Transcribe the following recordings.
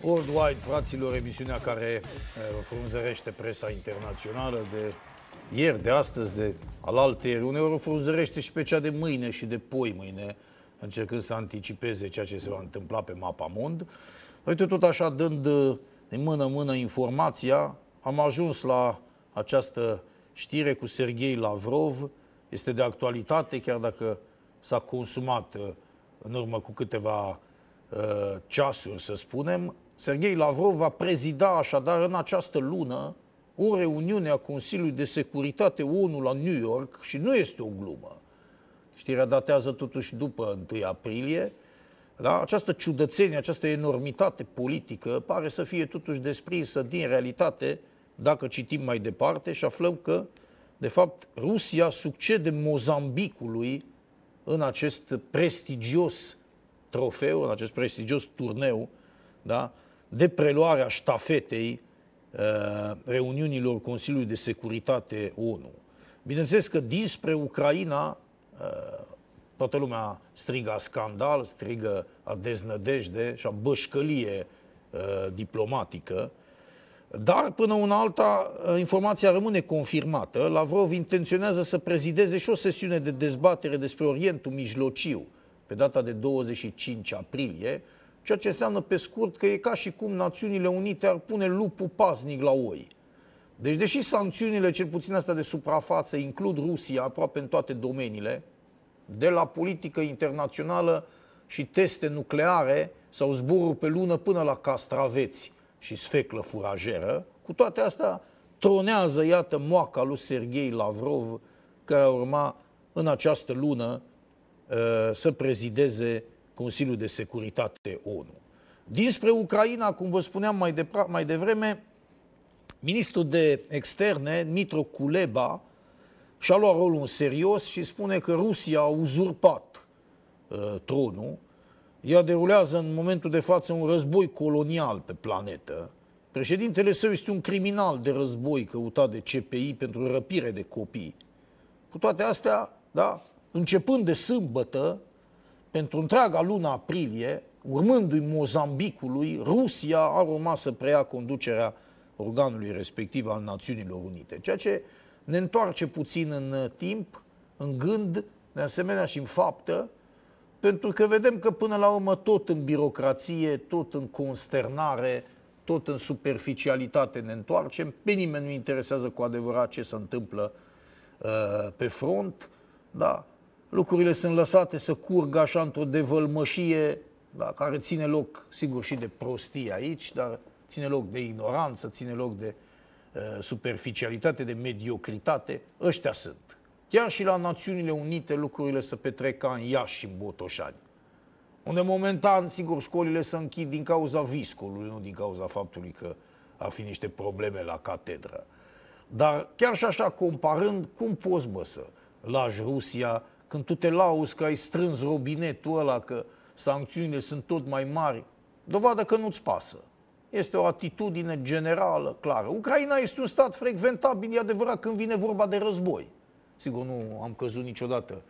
Worldwide, fraților, emisiunea care eh, frunzărește presa internațională de ieri, de astăzi, de ieri, Uneori o frunzărește și pe cea de mâine și de poi mâine încercând să anticipeze ceea ce se va întâmpla pe mapa mond. Uite, tot așa, dând uh, de mână-mână informația, am ajuns la această știre cu Serghei Lavrov. Este de actualitate, chiar dacă s-a consumat uh, în urmă cu câteva uh, ceasuri, să spunem. Serghei Lavrov va prezida așadar în această lună o reuniune a Consiliului de Securitate ONU la New York și nu este o glumă. Știrea datează totuși după 1 aprilie. Da? Această ciudățenie, această enormitate politică pare să fie totuși desprinsă din realitate dacă citim mai departe și aflăm că, de fapt, Rusia succede Mozambicului în acest prestigios trofeu, în acest prestigios turneu da? de preluare a ștafetei uh, reuniunilor Consiliului de Securitate ONU. Bineînțeles că dinspre Ucraina Uh, toată lumea strigă a scandal, strigă a deznădejde și a bășcălie uh, diplomatică, dar până una alta uh, informația rămâne confirmată. Lavrov intenționează să prezideze și o sesiune de dezbatere despre Orientul Mijlociu pe data de 25 aprilie, ceea ce înseamnă pe scurt că e ca și cum Națiunile Unite ar pune lupul paznic la oi. Deci, deși sancțiunile, cel puțin astea de suprafață, includ Rusia aproape în toate domeniile, de la politică internațională și teste nucleare sau zboruri pe lună până la castraveți și sfeclă furajeră, cu toate astea tronează, iată, moaca lui Sergei Lavrov, care urma în această lună uh, să prezideze Consiliul de Securitate ONU. Dinspre Ucraina, cum vă spuneam mai, de, mai devreme, Ministrul de Externe, Mitro Kuleba, și-a luat rolul în serios și spune că Rusia a uzurpat uh, tronul. Ea derulează în momentul de față un război colonial pe planetă. Președintele său este un criminal de război căutat de CPI pentru răpire de copii. Cu toate astea, da, începând de sâmbătă, pentru întreaga lună aprilie, urmându-i Mozambicului, Rusia a urmat să preia conducerea organului respectiv al Națiunilor Unite. Ceea ce ne întoarce puțin în uh, timp, în gând, de asemenea și în faptă, pentru că vedem că până la urmă tot în birocrație, tot în consternare, tot în superficialitate ne întoarcem. Pe nimeni nu interesează cu adevărat ce se întâmplă uh, pe front. Da? Lucrurile sunt lăsate să curgă așa într-o devălmășie da, care ține loc, sigur, și de prostie aici, dar ține loc de ignoranță, ține loc de uh, superficialitate, de mediocritate. Ăștia sunt. Chiar și la Națiunile Unite lucrurile se petrec ca în Iași și în Botoșani. Unde momentan, sigur, școlile se închid din cauza viscolului, nu din cauza faptului că ar fi niște probleme la catedră. Dar chiar și așa, comparând, cum poți, bă, să lași Rusia când tu te lauzi că ai strâns robinetul ăla, că sancțiunile sunt tot mai mari, dovadă că nu-ți pasă. Este o atitudine generală, clară. Ucraina este un stat frecventabil, e adevărat, când vine vorba de război. Sigur, nu am căzut niciodată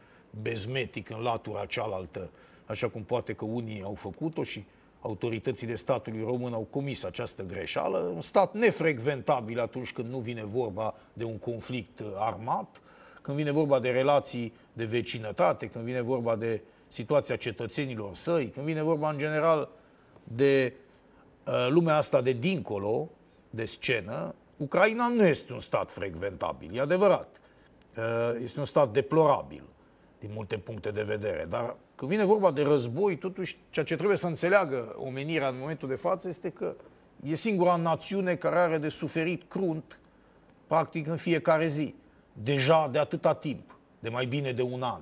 bezmetic în latura cealaltă, așa cum poate că unii au făcut-o și autoritățile statului român au comis această greșeală. Un stat nefrecventabil atunci când nu vine vorba de un conflict armat, când vine vorba de relații de vecinătate, când vine vorba de situația cetățenilor săi, când vine vorba în general de Uh, lumea asta de dincolo, de scenă, Ucraina nu este un stat frecventabil, e adevărat. Uh, este un stat deplorabil din multe puncte de vedere, dar când vine vorba de război, totuși ceea ce trebuie să înțeleagă omenirea în momentul de față este că e singura națiune care are de suferit crunt practic în fiecare zi, deja de atâta timp, de mai bine de un an.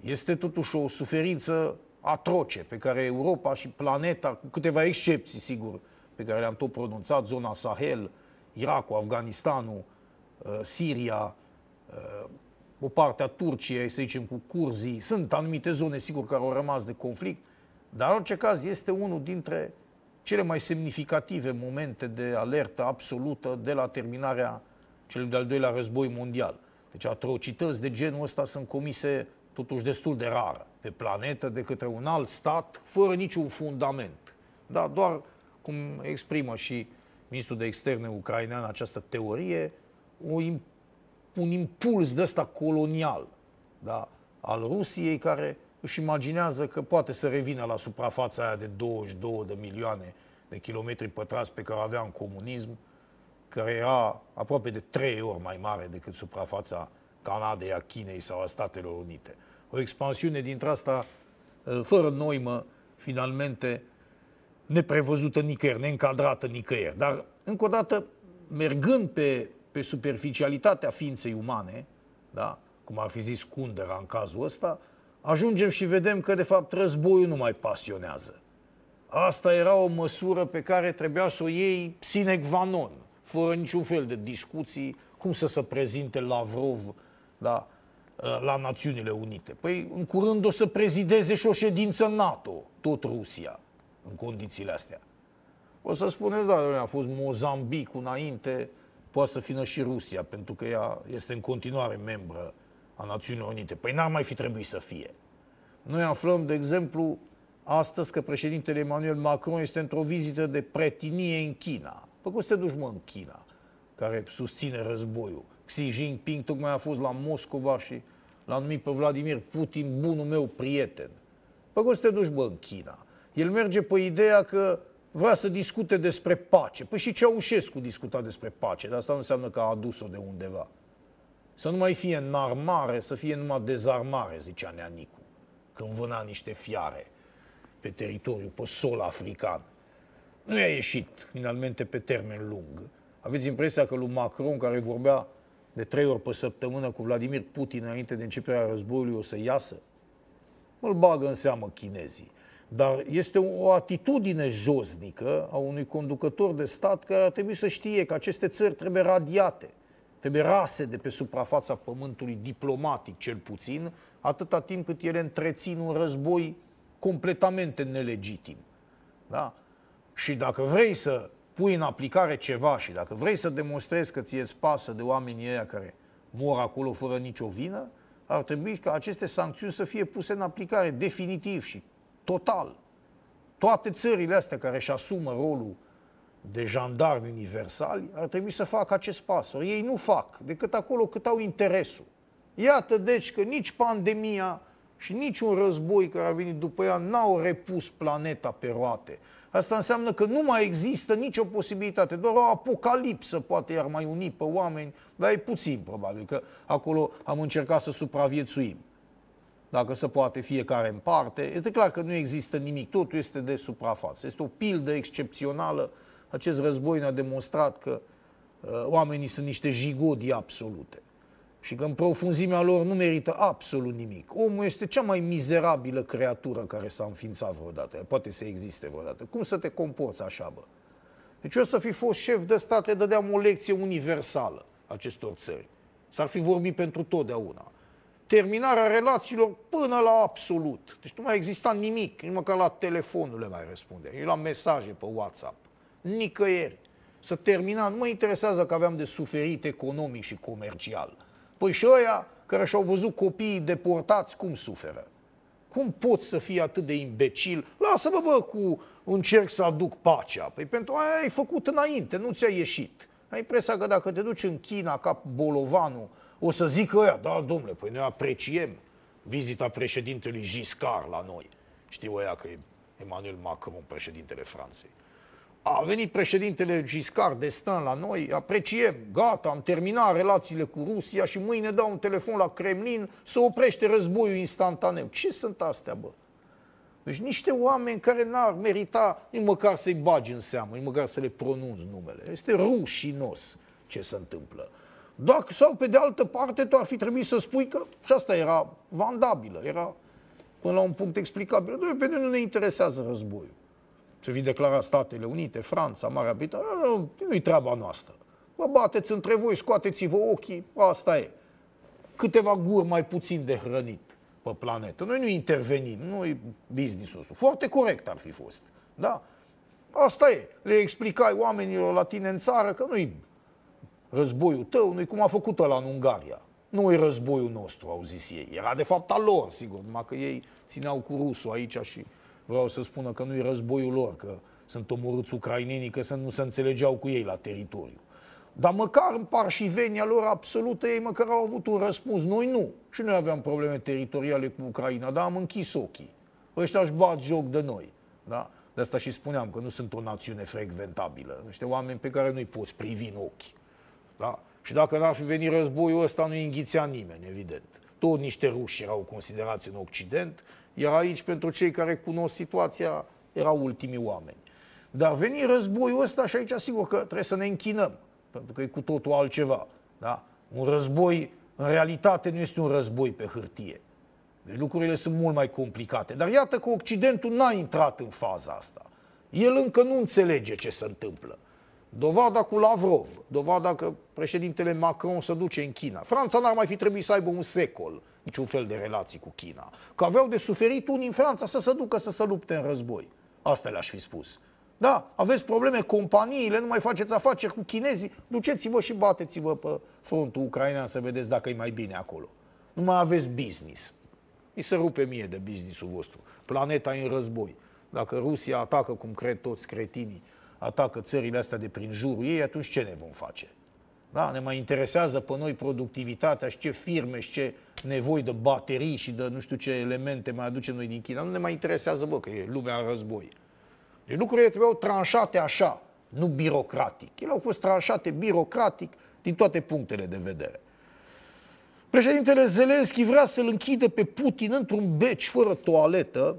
Este totuși o suferință atroce pe care Europa și planeta, cu câteva excepții, sigur, pe care le-am tot pronunțat, zona Sahel, Irakul, Afganistanul, uh, Siria, uh, o parte a Turciei, să zicem, cu curzii. Sunt anumite zone, sigur, care au rămas de conflict, dar în orice caz este unul dintre cele mai semnificative momente de alertă absolută de la terminarea celui de-al doilea război mondial. Deci atrocități de genul ăsta sunt comise totuși destul de rară pe planetă de către un alt stat, fără niciun fundament. Da, doar, cum exprimă și ministrul de externe ucrainean această teorie, o, un impuls de ăsta colonial da? al Rusiei, care își imaginează că poate să revină la suprafața aia de 22 de milioane de kilometri pătrați pe care avea în comunism, care era aproape de trei ori mai mare decât suprafața Canadei, a Chinei sau a Statelor Unite o expansiune dintr-asta ă, fără noimă, finalmente neprevăzută nicăieri, neîncadrată nicăieri. Dar, încă o dată, mergând pe, pe superficialitatea ființei umane, da? cum ar fi zis Kundera în cazul ăsta, ajungem și vedem că, de fapt, războiul nu mai pasionează. Asta era o măsură pe care trebuia să o iei sine qua non, fără niciun fel de discuții, cum să se prezinte Lavrov, da? Uh, la Națiunile Unite? Păi în curând o să prezideze și o ședință NATO, tot Rusia, în condițiile astea. O să spuneți, da, a fost Mozambic înainte, poate să fină și Rusia, pentru că ea este în continuare membră a Națiunilor Unite. Păi n-ar mai fi trebuit să fie. Noi aflăm, de exemplu, astăzi că președintele Emmanuel Macron este într-o vizită de pretinie în China. Păi cum să te duci, mă, în China, care susține războiul? Xi Jinping tocmai a fost la Moscova și l-a numit pe Vladimir Putin bunul meu prieten. Păi cum să te duci, bă, în China? El merge pe ideea că vrea să discute despre pace. Păi și Ceaușescu discuta despre pace, dar asta nu înseamnă că a adus-o de undeva. Să nu mai fie în armare, să fie numai dezarmare, zicea Neanicu, când vâna niște fiare pe teritoriul, pe sol african. Nu i-a ieșit, finalmente, pe termen lung. Aveți impresia că lui Macron, care vorbea de trei ori pe săptămână cu Vladimir Putin înainte de începerea războiului o să iasă? Îl bagă în seamă chinezii. Dar este o atitudine josnică a unui conducător de stat care ar trebui să știe că aceste țări trebuie radiate, trebuie rase de pe suprafața pământului diplomatic cel puțin, atâta timp cât ele întrețin un război completamente nelegitim. Da? Și dacă vrei să pui în aplicare ceva și dacă vrei să demonstrezi că ți-e pasă de oamenii ăia care mor acolo fără nicio vină, ar trebui ca aceste sancțiuni să fie puse în aplicare definitiv și total. Toate țările astea care își asumă rolul de jandarmi universali ar trebui să facă acest pas. Or, ei nu fac, decât acolo cât au interesul. Iată deci că nici pandemia și nici un război care a venit după ea n-au repus planeta pe roate. Asta înseamnă că nu mai există nicio posibilitate, doar o apocalipsă poate i-ar mai uni pe oameni, dar e puțin probabil, că acolo am încercat să supraviețuim. Dacă se poate fiecare în parte, este clar că nu există nimic, totul este de suprafață. Este o pildă excepțională. Acest război ne-a demonstrat că uh, oamenii sunt niște jigodii absolute și că în profunzimea lor nu merită absolut nimic. Omul este cea mai mizerabilă creatură care s-a înființat vreodată, poate să existe vreodată. Cum să te comporți așa, bă? Deci eu să fi fost șef de stat, le dădeam o lecție universală acestor țări. S-ar fi vorbit pentru totdeauna. Terminarea relațiilor până la absolut. Deci nu mai exista nimic, nici măcar la telefon nu le mai răspunde, nici la mesaje pe WhatsApp. Nicăieri. Să termina, nu mă interesează că aveam de suferit economic și comercial Păi și ăia care și-au văzut copiii deportați cum suferă. Cum pot să fie atât de imbecil? Lasă-mă, bă, cu încerc să aduc pacea. Păi pentru aia ai făcut înainte, nu ți-a ieșit. Ai impresia că dacă te duci în China ca bolovanul, o să zică ăia, da, domnule, păi noi apreciem vizita președintelui Giscard la noi. Știu ăia că e Emmanuel Macron, președintele Franței. A venit președintele Giscard d'Estaing la noi, apreciem, gata, am terminat relațiile cu Rusia și mâine dau un telefon la Kremlin să oprește războiul instantaneu. Ce sunt astea, bă? Deci niște oameni care n-ar merita nici măcar să-i bagi în seamă, nici măcar să le pronunți numele. Este rușinos ce se întâmplă. Dacă sau pe de altă parte tu ar fi trebuit să spui că și asta era vandabilă, era până la un punct explicabil. Doamne, pe noi nu ne interesează războiul fi declarat Statele Unite, Franța, Marea Britanie, nu-i treaba noastră. Vă bateți între voi, scoateți-vă ochii, asta e. Câteva guri mai puțin de hrănit pe planetă. Noi nu intervenim, noi business-ul Foarte corect ar fi fost. Da? Asta e. Le explicai oamenilor la tine în țară că nu-i războiul tău, nu-i cum a făcut ăla în Ungaria. Nu-i războiul nostru, au zis ei. Era de fapt al lor, sigur, numai că ei țineau cu rusul aici și vreau să spună că nu e războiul lor, că sunt omorâți ucrainenii, că să nu se înțelegeau cu ei la teritoriu. Dar măcar în parșivenia lor absolută, ei măcar au avut un răspuns. Noi nu. Și noi aveam probleme teritoriale cu Ucraina, dar am închis ochii. Ăștia își bat joc de noi. Da? De asta și spuneam că nu sunt o națiune frecventabilă. Niște oameni pe care nu-i poți privi în ochi. Da? Și dacă n-ar fi venit războiul ăsta, nu-i înghițea nimeni, evident. Tot niște ruși erau considerați în Occident, iar aici, pentru cei care cunosc situația, erau ultimii oameni. Dar veni războiul ăsta și aici sigur că trebuie să ne închinăm, pentru că e cu totul altceva. Da? Un război, în realitate, nu este un război pe hârtie. Deci lucrurile sunt mult mai complicate. Dar iată că Occidentul n-a intrat în faza asta. El încă nu înțelege ce se întâmplă. Dovada cu Lavrov, dovada că președintele Macron se duce în China. Franța n-ar mai fi trebuit să aibă un secol niciun fel de relații cu China. Că aveau de suferit unii în Franța să se ducă să se lupte în război. Asta le-aș fi spus. Da, aveți probleme, companiile, nu mai faceți afaceri cu chinezii, duceți-vă și bateți-vă pe frontul ucrainean să vedeți dacă e mai bine acolo. Nu mai aveți business. Mi se rupe mie de businessul vostru. Planeta e în război. Dacă Rusia atacă, cum cred toți cretinii, atacă țările astea de prin jurul ei, atunci ce ne vom face? Da? Ne mai interesează pe noi productivitatea și ce firme și ce nevoi de baterii și de nu știu ce elemente mai aducem noi din China. Nu ne mai interesează, bă, că e lumea în război. Deci lucrurile trebuiau tranșate așa, nu birocratic. Ele au fost tranșate birocratic din toate punctele de vedere. Președintele Zelenski vrea să-l închide pe Putin într-un beci fără toaletă,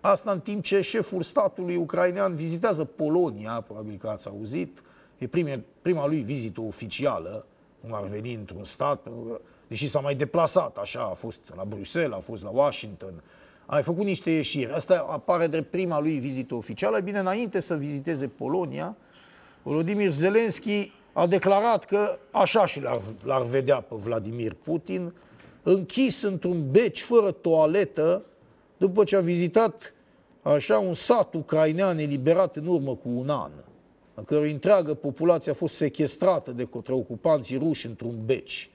asta în timp ce șeful statului ucrainean vizitează Polonia, probabil că ați auzit, E prime, prima lui vizită oficială, cum ar veni într-un stat, deși s-a mai deplasat, așa, a fost la Bruxelles, a fost la Washington, a mai făcut niște ieșiri. Asta apare de prima lui vizită oficială. E bine, înainte să viziteze Polonia, Volodymyr Zelensky a declarat că așa și l-ar, l-ar vedea pe Vladimir Putin, închis într-un beci fără toaletă, după ce a vizitat așa un sat ucrainean eliberat în urmă cu un an care o întreagă populație a fost sechestrată de către ocupanții ruși într-un beci.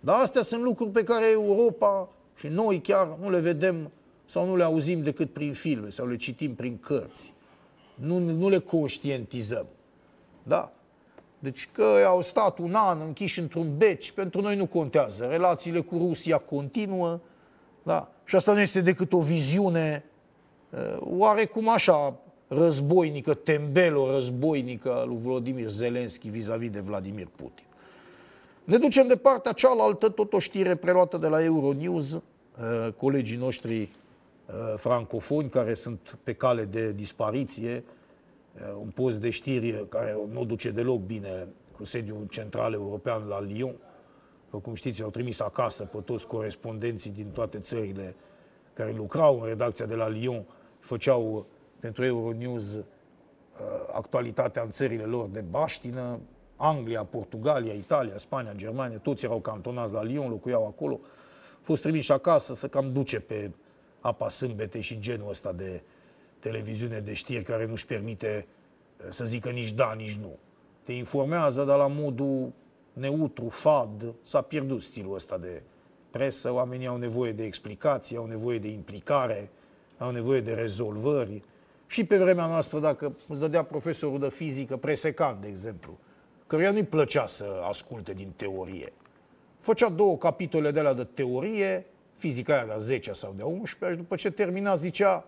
Dar astea sunt lucruri pe care Europa și noi chiar nu le vedem sau nu le auzim decât prin filme sau le citim prin cărți. Nu, nu le conștientizăm. Da? Deci că au stat un an închiși într-un beci, pentru noi nu contează. Relațiile cu Rusia continuă. Da? Și asta nu este decât o viziune uh, oarecum așa războinică, tembelo războinică a lui Vladimir Zelenski vis-a-vis de Vladimir Putin. Ne ducem de partea cealaltă, tot o știre preluată de la Euronews, uh, colegii noștri uh, francofoni care sunt pe cale de dispariție, uh, un post de știri care nu duce deloc bine cu sediul central european la Lyon. După cum știți, au trimis acasă pe toți corespondenții din toate țările care lucrau în redacția de la Lyon, făceau pentru Euronews uh, actualitatea în țările lor de baștină, Anglia, Portugalia, Italia, Spania, Germania, toți erau cantonați la Lyon, locuiau acolo, fost trimiși acasă să cam duce pe apa sâmbete și genul ăsta de televiziune de știri care nu-și permite uh, să zică nici da, nici nu. Te informează, dar la modul neutru, fad, s-a pierdut stilul ăsta de presă, oamenii au nevoie de explicații, au nevoie de implicare, au nevoie de rezolvări, și pe vremea noastră, dacă îți dădea profesorul de fizică, presecan, de exemplu, căruia nu-i plăcea să asculte din teorie, făcea două capitole de la de teorie, fizica aia de-a 10 sau de-a 11 și după ce termina zicea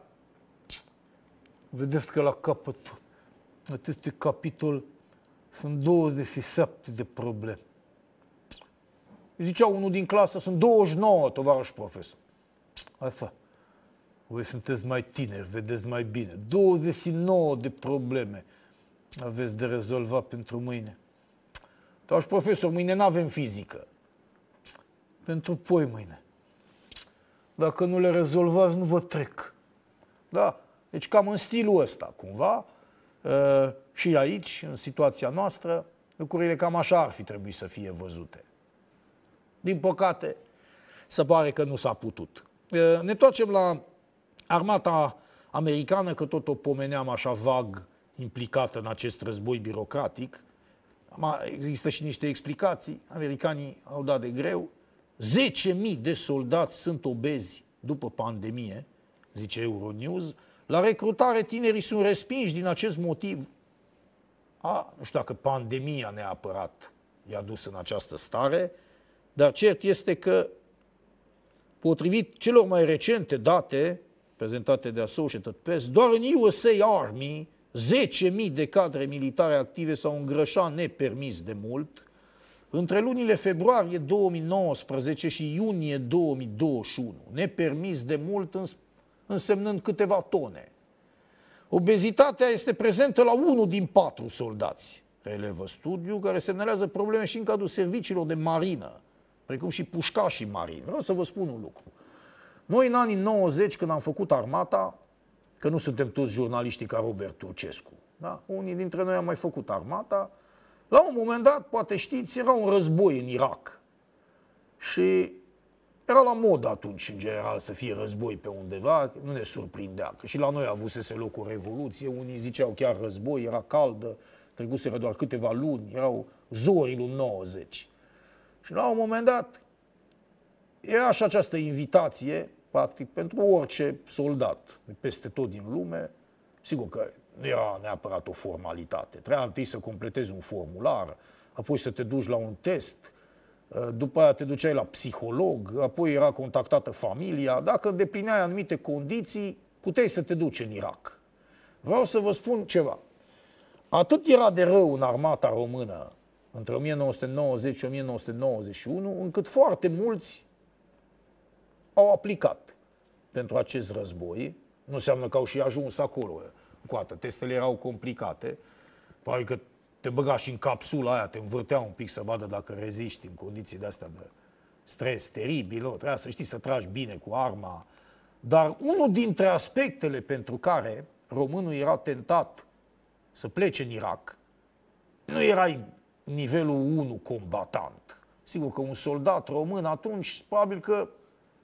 vedeți că la capăt acestui capitol sunt 27 de probleme. Zicea unul din clasă, sunt 29, tovarăș profesor. Asta. Voi sunteți mai tineri, vedeți mai bine. 29 de probleme aveți de rezolvat pentru mâine. Dar și profesor, mâine nu avem fizică. Pentru poi mâine. Dacă nu le rezolvați, nu vă trec. Da? Deci cam în stilul ăsta, cumva, uh, și aici, în situația noastră, lucrurile cam așa ar fi trebuit să fie văzute. Din păcate, se pare că nu s-a putut. Ne toacem la armata americană, că tot o pomeneam așa vag implicată în acest război birocratic, există și niște explicații, americanii au dat de greu, 10.000 de soldați sunt obezi după pandemie, zice Euronews, la recrutare tinerii sunt respinși din acest motiv. A, nu știu dacă pandemia neapărat i-a dus în această stare, dar cert este că, potrivit celor mai recente date, prezentate de Associated Press, doar în USA Army 10.000 de cadre militare active s-au îngrășat nepermis de mult. Între lunile februarie 2019 și iunie 2021, nepermis de mult însemnând câteva tone. Obezitatea este prezentă la unul din patru soldați, relevă studiu, care semnalează probleme și în cadrul serviciilor de marină, precum și pușcașii marini. Vreau să vă spun un lucru. Noi în anii 90, când am făcut armata, că nu suntem toți jurnaliștii ca Robert Turcescu, da? unii dintre noi am mai făcut armata, la un moment dat, poate știți, era un război în Irak. Și era la mod atunci, în general, să fie război pe undeva, nu ne surprindea, că și la noi avusese loc o revoluție, unii ziceau chiar război, era caldă, trecuseră doar câteva luni, erau zorii lui 90. Și la un moment dat, era și această invitație practic, pentru orice soldat peste tot din lume. Sigur că nu era neapărat o formalitate. Trebuia întâi să completezi un formular, apoi să te duci la un test, ă, după aia te duceai la psiholog, apoi era contactată familia. Dacă îndeplineai anumite condiții, puteai să te duci în Irak. Vreau să vă spun ceva. Atât era de rău în armata română între 1990 și 1991, încât foarte mulți au aplicat pentru acest război. Nu înseamnă că au și ajuns acolo cu atât. Testele erau complicate. Pare că te băga și în capsula aia, te învârtea un pic să vadă dacă reziști în condiții de-astea de stres teribil. Trebuia să știi să tragi bine cu arma. Dar unul dintre aspectele pentru care românul era tentat să plece în Irak, nu erai nivelul 1 combatant. Sigur că un soldat român atunci probabil că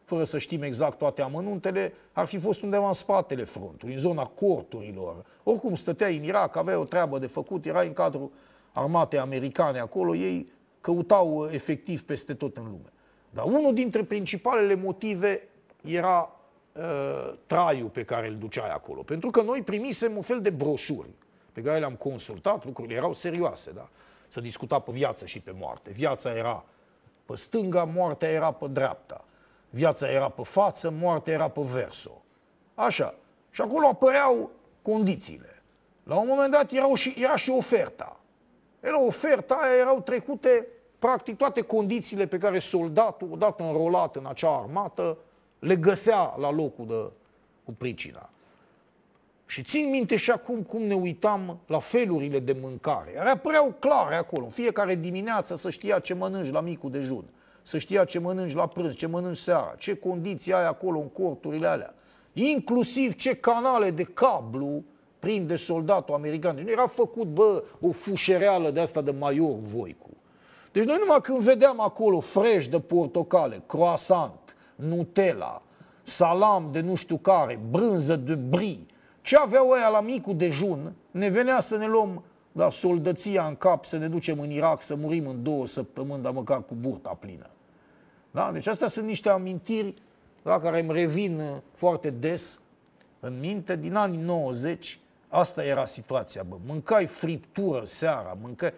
fără să știm exact toate amănuntele, ar fi fost undeva în spatele frontului, în zona corturilor. Oricum, stătea în Irak, avea o treabă de făcut, Era în cadrul armatei americane acolo, ei căutau uh, efectiv peste tot în lume. Dar unul dintre principalele motive era uh, traiul pe care îl duceai acolo. Pentru că noi primisem un fel de broșuri pe care le-am consultat, lucrurile erau serioase, da? Să discuta pe viață și pe moarte. Viața era pe stânga, moartea era pe dreapta. Viața era pe față, moartea era pe verso. Așa. Și acolo apăreau condițiile. La un moment dat erau și, era și oferta. Era oferta, aia erau trecute practic toate condițiile pe care soldatul, odată înrolat în acea armată, le găsea la locul de, cu pricina. Și țin minte și acum cum ne uitam la felurile de mâncare. era prea clare acolo. Fiecare dimineață să știa ce mănânci la micul dejun să știa ce mănânci la prânz, ce mănânci seara, ce condiții ai acolo în corturile alea, inclusiv ce canale de cablu prinde soldatul american. Deci nu era făcut, bă, o fușereală de asta de Maior Voicu. Deci noi numai când vedeam acolo freș de portocale, croissant, Nutella, salam de nu știu care, brânză de brie, ce aveau ăia la micul dejun, ne venea să ne luăm la soldăția în cap, să ne ducem în Irak, să murim în două săptămâni, dar măcar cu burta plină. Da? Deci astea sunt niște amintiri da, care îmi revin uh, foarte des în minte. Din anii 90 asta era situația. Bă. Mâncai friptură seara, mâncai...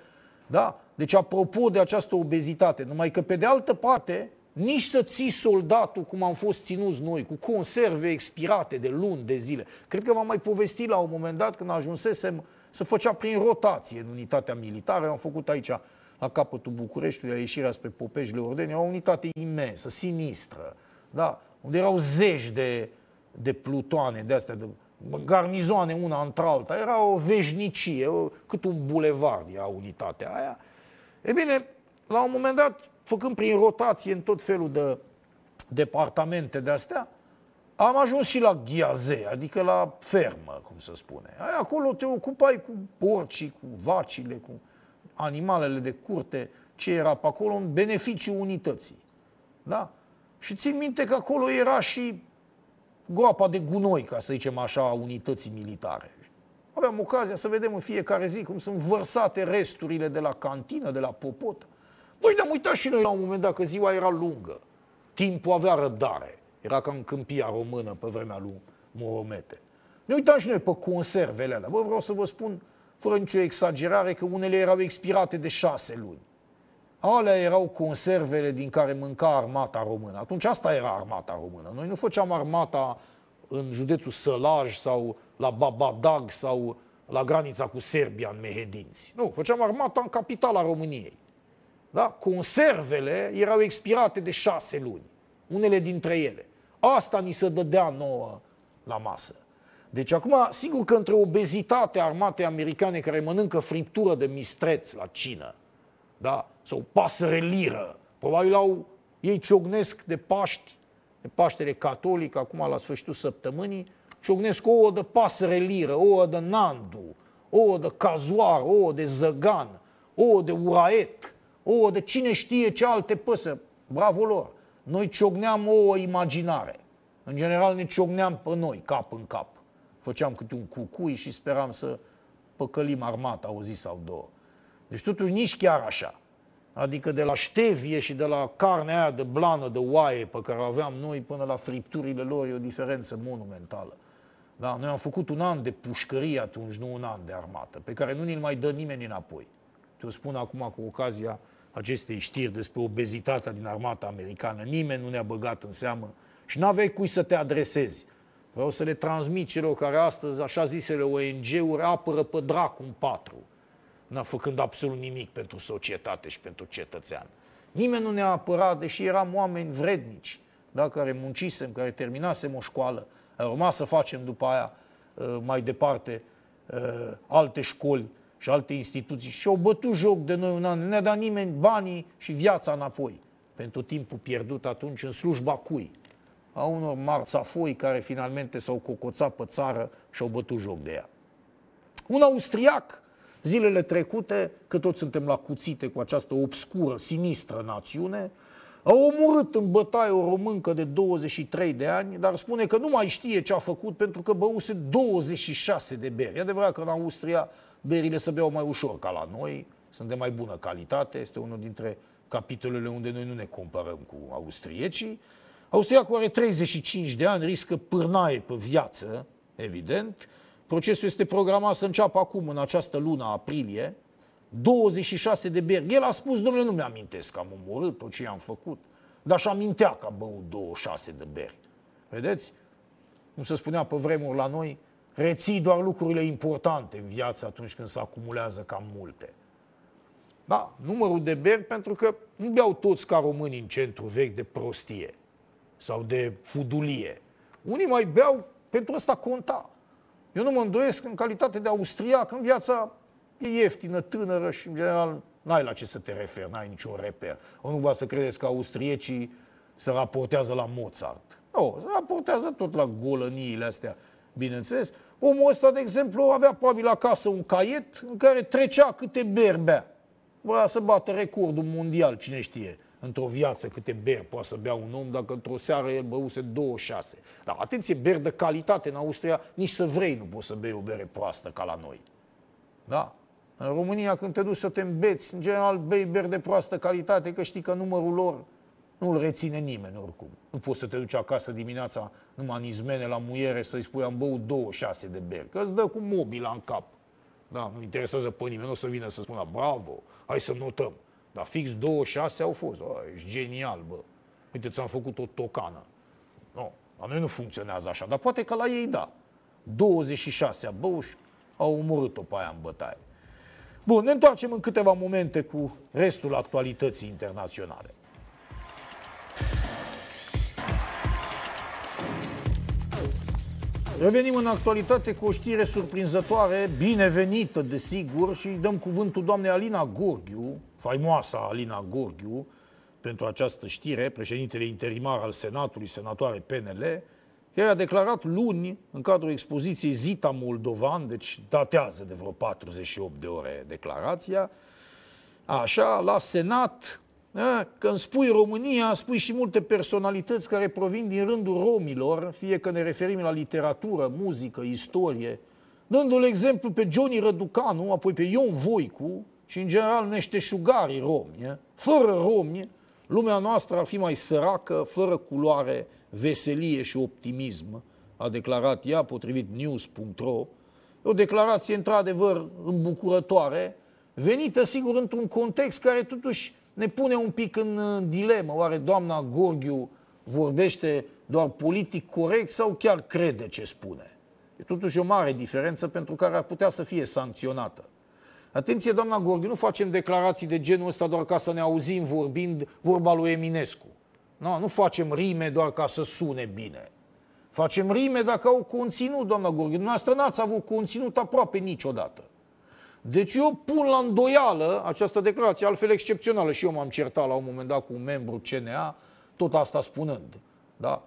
Da? Deci apropo de această obezitate, numai că pe de altă parte nici să ții soldatul cum am fost ținuți noi, cu conserve expirate de luni, de zile. Cred că v-am mai povestit la un moment dat când ajunsesem să făcea prin rotație în unitatea militară. Am făcut aici la capătul Bucureștiului, la ieșirea spre Ordeni, era o unitate imensă, sinistră, da? unde erau zeci de, de plutoane de astea, de garnizoane una între alta, era o veșnicie, o, cât un bulevard era unitatea aia. E bine, la un moment dat, făcând prin rotație în tot felul de departamente de astea, am ajuns și la ghiaze, adică la fermă, cum se spune. acolo te ocupai cu porcii, cu vacile, cu animalele de curte, ce era pe acolo, în beneficiu unității. Da? Și țin minte că acolo era și groapa de gunoi, ca să zicem așa, a unității militare. Aveam ocazia să vedem în fiecare zi cum sunt vărsate resturile de la cantină, de la popot. Băi, ne-am uitat și noi la un moment dat că ziua era lungă. Timpul avea răbdare. Era ca în câmpia română pe vremea lui Moromete. Ne uitam și noi pe conservele alea. Bă, vreau să vă spun, fără nicio exagerare, că unele erau expirate de șase luni. Alea erau conservele din care mânca armata română. Atunci asta era armata română. Noi nu făceam armata în județul Sălaj sau la Babadag sau la granița cu Serbia în Mehedinți. Nu, făceam armata în capitala României. Da? Conservele erau expirate de șase luni, unele dintre ele. Asta ni se dădea nouă la masă. Deci acum, sigur că între obezitatea armatei americane care mănâncă friptură de mistreț la cină, da? sau pasăre liră, probabil au, ei ciognesc de Paști, de Paștele catolic, acum la sfârșitul săptămânii, ciognesc ouă de pasăre liră, ouă de nandu, ouă de cazuar, ouă de zăgan, ouă de uraet, ouă de cine știe ce alte păsări. Bravo lor! Noi ciogneam ouă imaginare. În general ne ciogneam pe noi, cap în cap făceam câte un cucui și speram să păcălim armata o zi sau două. Deci totuși nici chiar așa. Adică de la ștevie și de la carnea aia de blană, de oaie pe care o aveam noi până la fripturile lor e o diferență monumentală. Da? Noi am făcut un an de pușcărie atunci, nu un an de armată, pe care nu ni l mai dă nimeni înapoi. Te-o spun acum cu ocazia acestei știri despre obezitatea din armata americană. Nimeni nu ne-a băgat în seamă și n-aveai cui să te adresezi. Vreau să le transmit celor care astăzi, așa zisele ONG-uri, apără pe dracu un patru. N-a făcând absolut nimic pentru societate și pentru cetățean. Nimeni nu ne-a apărat, deși eram oameni vrednici, da, care muncisem, care terminasem o școală, a urmat să facem după aia uh, mai departe uh, alte școli și alte instituții. Și au bătut joc de noi un an, nu ne-a dat nimeni banii și viața înapoi pentru timpul pierdut atunci în slujba cui? a unor marțafoi care finalmente s-au cocoțat pe țară și au bătut joc de ea. Un austriac, zilele trecute, că toți suntem la cuțite cu această obscură, sinistră națiune, a omorât în bătaie o româncă de 23 de ani, dar spune că nu mai știe ce a făcut pentru că băuse 26 de beri. E adevărat că în Austria berile se beau mai ușor ca la noi, sunt de mai bună calitate, este unul dintre capitolele unde noi nu ne comparăm cu austriecii, Austriacul are 35 de ani, riscă pârnaie pe viață, evident. Procesul este programat să înceapă acum, în această lună aprilie. 26 de beri. El a spus, domnule, nu mi-amintesc că am omorât tot ce i-am făcut, dar și amintea că a băut 26 de beri. Vedeți? Cum se spunea pe vremuri la noi, reții doar lucrurile importante în viață atunci când se acumulează cam multe. Da, numărul de beri pentru că nu beau toți ca românii în centru vechi de prostie sau de fudulie. Unii mai beau pentru asta conta. Eu nu mă îndoiesc în calitate de austriac, în viața e ieftină, tânără și, în general, n-ai la ce să te referi, n-ai niciun reper. O nu va să credeți că austriecii se raportează la Mozart. Nu, se raportează tot la golăniile astea, bineînțeles. Omul ăsta, de exemplu, avea probabil acasă un caiet în care trecea câte berbea. Vrea să bată recordul mondial, cine știe într-o viață câte beri poate să bea un om dacă într-o seară el băuse 26. Dar atenție, beri de calitate în Austria, nici să vrei nu poți să bei o bere proastă ca la noi. Da? În România, când te duci să te îmbeți, în general bei beri de proastă calitate, că știi că numărul lor nu îl reține nimeni oricum. Nu poți să te duci acasă dimineața numai în izmene la muiere să-i spui am băut 26 de beri, că îți dă cu mobila în cap. Da, nu interesează pe nimeni, nu o să vină să spună bravo, hai să notăm. Dar fix 26 au fost. A, ești genial, bă. Uite, ți-am făcut o tocană. Nu, la noi nu funcționează așa, dar poate că la ei da. 26 a băuși au omorât-o pe aia în bătaie. Bun, ne întoarcem în câteva momente cu restul actualității internaționale. Revenim în actualitate cu o știre surprinzătoare, binevenită, desigur, și dăm cuvântul doamnei Alina Gorghiu, faimoasa Alina Gorghiu, pentru această știre, președintele interimar al Senatului, senatoare PNL, care a declarat luni, în cadrul expoziției Zita Moldovan, deci datează de vreo 48 de ore declarația, așa, la Senat, da? Când spui România, spui și multe personalități care provin din rândul romilor, fie că ne referim la literatură, muzică, istorie, dându-l exemplu pe Johnny Răducanu, apoi pe Ion Voicu și în general meșteșugarii romi. Fără romi, lumea noastră ar fi mai săracă, fără culoare, veselie și optimism, a declarat ea potrivit news.ro. O declarație într-adevăr îmbucurătoare, venită sigur într-un context care totuși ne pune un pic în uh, dilemă. Oare doamna Gorghiu vorbește doar politic corect sau chiar crede ce spune? E totuși o mare diferență pentru care ar putea să fie sancționată. Atenție, doamna Gorghiu, nu facem declarații de genul ăsta doar ca să ne auzim vorbind vorba lui Eminescu. No, nu facem rime doar ca să sune bine. Facem rime dacă au conținut, doamna Gorghiu. Dumneavoastră n-ați avut conținut aproape niciodată. Deci eu pun la îndoială această declarație, altfel excepțională. Și eu m-am certat la un moment dat cu un membru CNA, tot asta spunând. Da?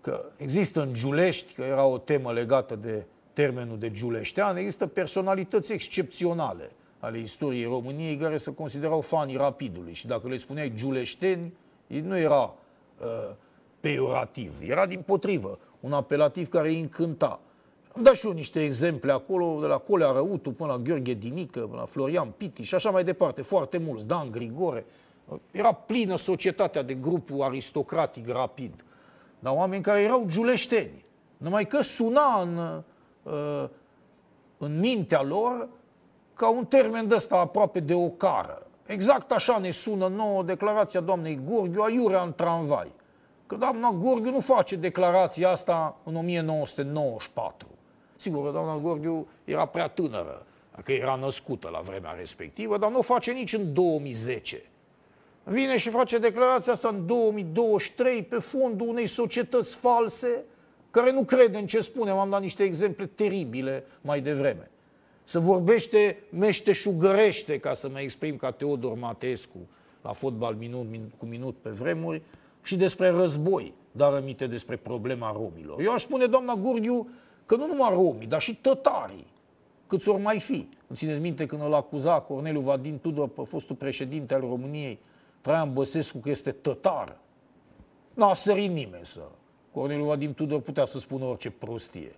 Că există în Giulești, că era o temă legată de termenul de giuleștean, există personalități excepționale ale istoriei României care se considerau fanii rapidului. Și dacă le spuneai giuleșteni, nu era uh, peorativ, era din potrivă, un apelativ care îi încânta. Am dat și eu niște exemple acolo, de la Colea Răutu până la Gheorghe Dinică, până la Florian Piti și așa mai departe, foarte mulți, Dan Grigore. Era plină societatea de grupul aristocratic rapid, dar oameni care erau giuleșteni. Numai că suna în, uh, în mintea lor ca un termen de ăsta aproape de o cară. Exact așa ne sună nouă declarația doamnei Gorghiu aiurea în tramvai. Că doamna Gorghiu nu face declarația asta în 1994. Sigur, doamna Gorghiu era prea tânără, că era născută la vremea respectivă, dar nu o face nici în 2010. Vine și face declarația asta în 2023 pe fondul unei societăți false care nu crede în ce spune. Am dat niște exemple teribile mai devreme. Să vorbește meșteșugărește, ca să mă exprim ca Teodor Matescu la fotbal minut, cu minut pe vremuri, și despre război, dar aminte despre problema romilor. Eu aș spune, doamna Gurdiu. Că nu numai romii, dar și tătarii, câți ori mai fi. Îmi țineți minte când îl acuza Corneliu Vadin Tudor, fostul președinte al României, Traian Băsescu, că este tătar. N-a sărit nimeni să... Corneliu Vadim Tudor putea să spună orice prostie.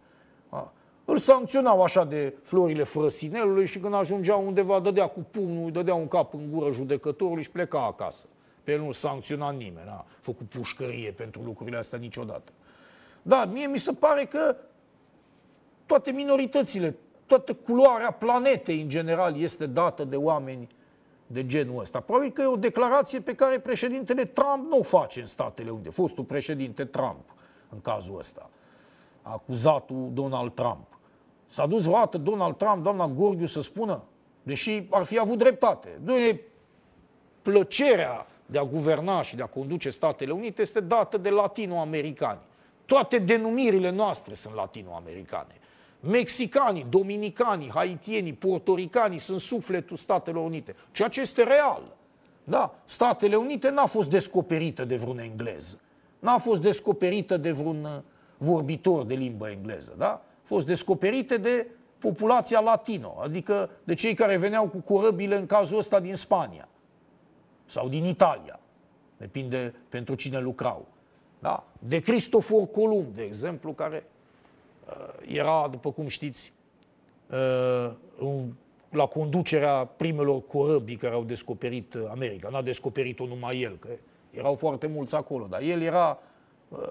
A. Îl sancționau așa de florile frăsinelului și când ajungea undeva, dădea cu pumnul, dădea un cap în gură judecătorului și pleca acasă. Pe el nu sancționa nimeni, n-a făcut pușcărie pentru lucrurile astea niciodată. Da, mie mi se pare că toate minoritățile, toată culoarea planetei în general este dată de oameni de genul ăsta. Probabil că e o declarație pe care președintele Trump nu o face în Statele Unite, fostul președinte Trump în cazul ăsta, acuzatul Donald Trump. S-a dus vreodată Donald Trump, doamna Gorghiu, să spună, deși ar fi avut dreptate, doamne, deci, plăcerea de a guverna și de a conduce Statele Unite este dată de latinoamericani. Toate denumirile noastre sunt latinoamericane. Mexicanii, dominicanii, haitienii, portoricanii sunt sufletul Statelor Unite, ceea ce este real. Da, Statele Unite n-a fost descoperită de vreun englez, n-a fost descoperită de vreun uh, vorbitor de limbă engleză, da? A fost descoperite de populația latino, adică de cei care veneau cu corăbile în cazul ăsta din Spania sau din Italia, depinde pentru cine lucrau. Da? De Cristofor Columb, de exemplu, care Uh, era, după cum știți, uh, la conducerea primelor corăbii care au descoperit uh, America. N-a descoperit-o numai el, că erau foarte mulți acolo, dar el era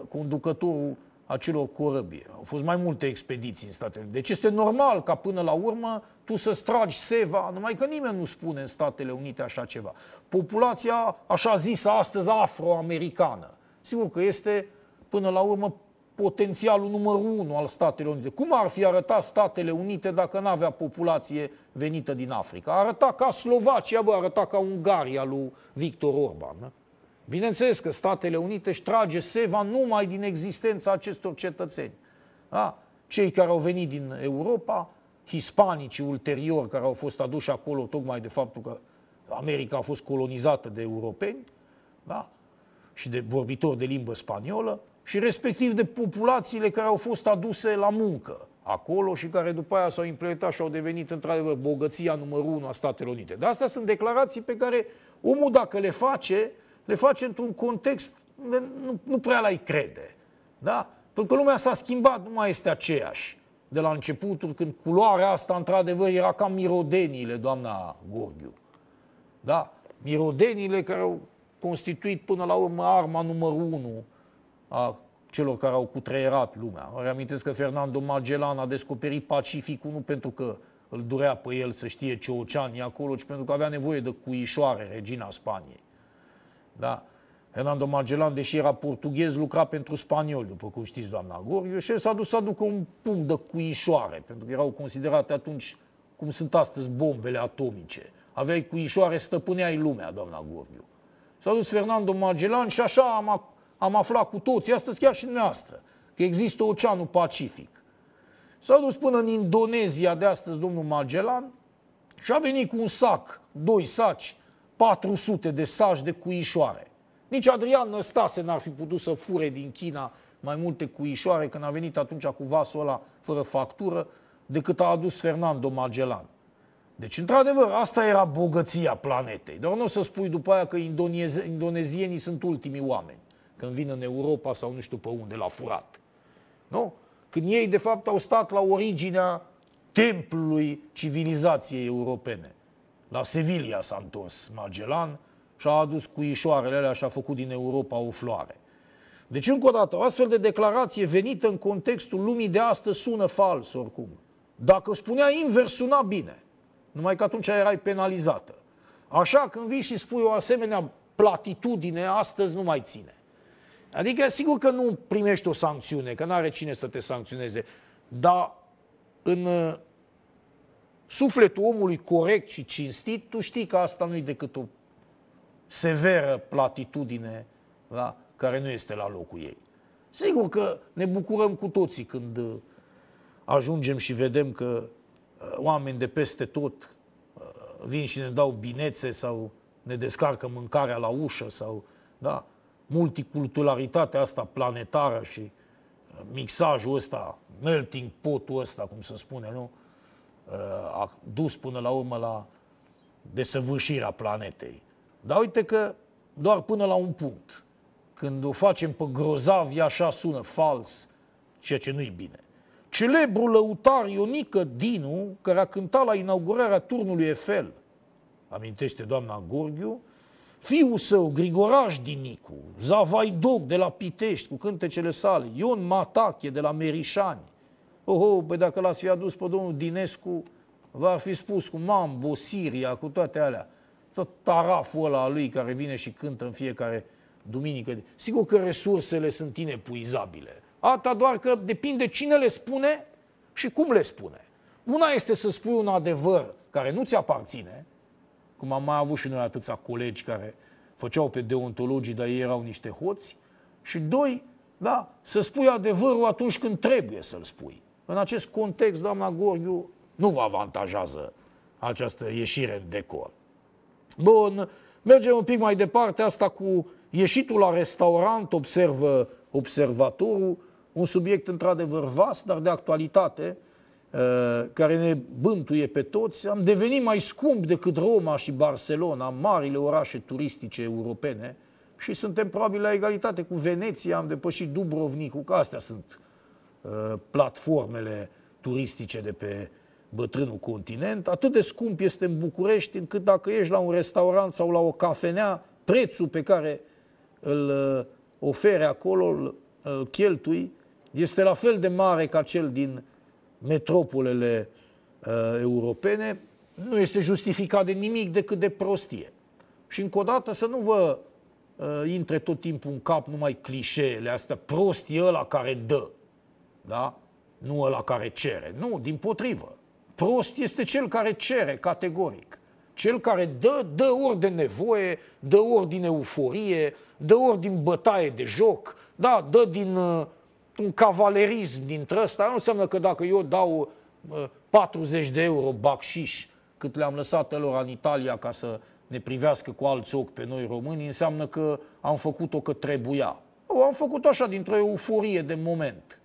conducătorul acelor corăbii. Au fost mai multe expediții în Statele Unite. Deci este normal ca până la urmă tu să stragi seva, numai că nimeni nu spune în Statele Unite așa ceva. Populația, așa zisă astăzi, afroamericană. Sigur că este până la urmă potențialul numărul unu al Statelor Unite. Cum ar fi arătat Statele Unite dacă nu avea populație venită din Africa? Arăta ca Slovacia, bă, arăta ca Ungaria lui Victor Orban. Da? Bineînțeles că Statele Unite își trage seva numai din existența acestor cetățeni. Da? Cei care au venit din Europa, hispanici ulterior care au fost aduși acolo tocmai de faptul că America a fost colonizată de europeni da? și de vorbitori de limbă spaniolă, și respectiv de populațiile care au fost aduse la muncă acolo și care după aia s-au implementat și au devenit într-adevăr bogăția numărul unu a Statelor Unite. Dar astea sunt declarații pe care omul dacă le face, le face într-un context unde nu, nu prea l-ai crede. Da? Pentru că lumea s-a schimbat, nu mai este aceeași. De la începutul, când culoarea asta, într-adevăr, era ca mirodeniile, doamna Gorghiu. Da? Mirodeniile care au constituit până la urmă arma numărul unu a celor care au cutreierat lumea. Reamintesc că Fernando Magellan a descoperit Pacificul nu pentru că îl durea pe el să știe ce ocean e acolo, ci pentru că avea nevoie de cuișoare, regina Spaniei. Da? Fernando Magellan, deși era portughez, lucra pentru spanioli, după cum știți, doamna Gorgiu, și el s-a dus să aducă un pumn de cuișoare, pentru că erau considerate atunci cum sunt astăzi bombele atomice. Aveai cuișoare, stăpâneai lumea, doamna Gorgiu. S-a dus Fernando Magellan și așa am am aflat cu toți, astăzi chiar și dumneavoastră, că există Oceanul Pacific. S-a dus până în Indonezia de astăzi domnul Magellan și a venit cu un sac, doi saci, 400 de saci de cuișoare. Nici Adrian Năstase n-ar fi putut să fure din China mai multe cuișoare când a venit atunci cu vasul ăla fără factură decât a adus Fernando Magellan. Deci, într-adevăr, asta era bogăția planetei. Dar nu o să spui după aia că indonezienii sunt ultimii oameni când vin în Europa sau nu știu pe unde, l l-a furat. Nu? Când ei, de fapt, au stat la originea templului civilizației europene. La Sevilla s-a întors Magellan și a adus ișoarele alea și a făcut din Europa o floare. Deci, încă o dată, o astfel de declarație venită în contextul lumii de astăzi sună fals oricum. Dacă spunea invers, suna bine. Numai că atunci erai penalizată. Așa, când vii și spui o asemenea platitudine, astăzi nu mai ține. Adică, sigur că nu primești o sancțiune, că nu are cine să te sancționeze, dar în uh, sufletul omului corect și cinstit, tu știi că asta nu e decât o severă platitudine da? care nu este la locul ei. Sigur că ne bucurăm cu toții când uh, ajungem și vedem că uh, oameni de peste tot vin și ne dau binețe sau ne descarcă mâncarea la ușă sau, da, multiculturalitatea asta planetară și uh, mixajul ăsta, melting potul ăsta, cum se spune, nu? Uh, a dus până la urmă la desăvârșirea planetei. Dar uite că doar până la un punct. Când o facem pe grozavi, așa sună fals, ceea ce nu-i bine. Celebrul lăutar Ionică Dinu, care a cântat la inaugurarea turnului Eiffel, amintește doamna Gorghiu, fiul său, Grigoraș Zavai Dog de la Pitești cu cântecele sale, Ion Matache de la Merișani. Oh, oh, pe păi dacă l-ați fi adus pe domnul Dinescu, va fi spus cu Mambo, Siria, cu toate alea. Tot taraful ăla a lui care vine și cântă în fiecare duminică. Sigur că resursele sunt inepuizabile. Ata doar că depinde cine le spune și cum le spune. Una este să spui un adevăr care nu ți aparține, cum am mai avut și noi atâția colegi care făceau pe deontologii, dar ei erau niște hoți, și doi, da, să spui adevărul atunci când trebuie să-l spui. În acest context, doamna Gorghiu nu vă avantajează această ieșire în decor. Bun, mergem un pic mai departe, asta cu ieșitul la restaurant, observă observatorul, un subiect într-adevăr vast, dar de actualitate, care ne bântuie pe toți, am devenit mai scump decât Roma și Barcelona, marile orașe turistice europene și suntem probabil la egalitate cu Veneția, am depășit Dubrovnicul, că astea sunt platformele turistice de pe bătrânul continent. Atât de scump este în București încât dacă ești la un restaurant sau la o cafenea, prețul pe care îl ofere acolo, îl cheltui, este la fel de mare ca cel din metropolele uh, europene nu este justificat de nimic decât de prostie. Și încă o dată să nu vă uh, intre tot timpul în cap numai clișeele astea, prostie ăla care dă, da? nu ăla care cere. Nu, din potrivă. Prost este cel care cere, categoric. Cel care dă, dă ori de nevoie, dă ori din euforie, dă ori din bătaie de joc, da, dă din uh, un cavalerism dintre ăsta. Nu înseamnă că dacă eu dau 40 de euro bacșiș, cât le-am lăsat lor în Italia ca să ne privească cu alți ochi pe noi români, înseamnă că am făcut-o că trebuia. O am făcut așa, dintr-o euforie de moment.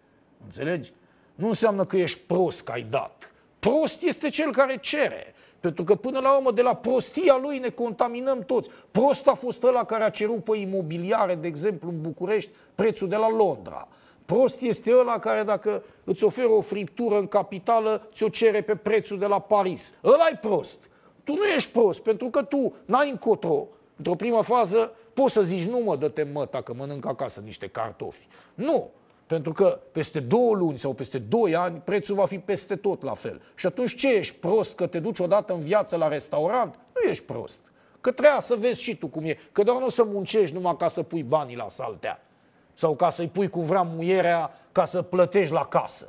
Înțelegi? Nu înseamnă că ești prost că ai dat. Prost este cel care cere. Pentru că până la urmă de la prostia lui ne contaminăm toți. Prost a fost ăla care a cerut pe imobiliare, de exemplu, în București, prețul de la Londra. Prost este ăla care dacă îți oferă o friptură în capitală, ți-o cere pe prețul de la Paris. ăla e prost. Tu nu ești prost, pentru că tu n-ai încotro. Într-o primă fază poți să zici, nu mă, dă-te măta că mănânc acasă niște cartofi. Nu, pentru că peste două luni sau peste doi ani prețul va fi peste tot la fel. Și atunci ce ești prost că te duci odată în viață la restaurant? Nu ești prost. Că trebuie să vezi și tu cum e. Că doar nu o să muncești numai ca să pui banii la saltea sau ca să-i pui cu vrea muierea ca să plătești la casă.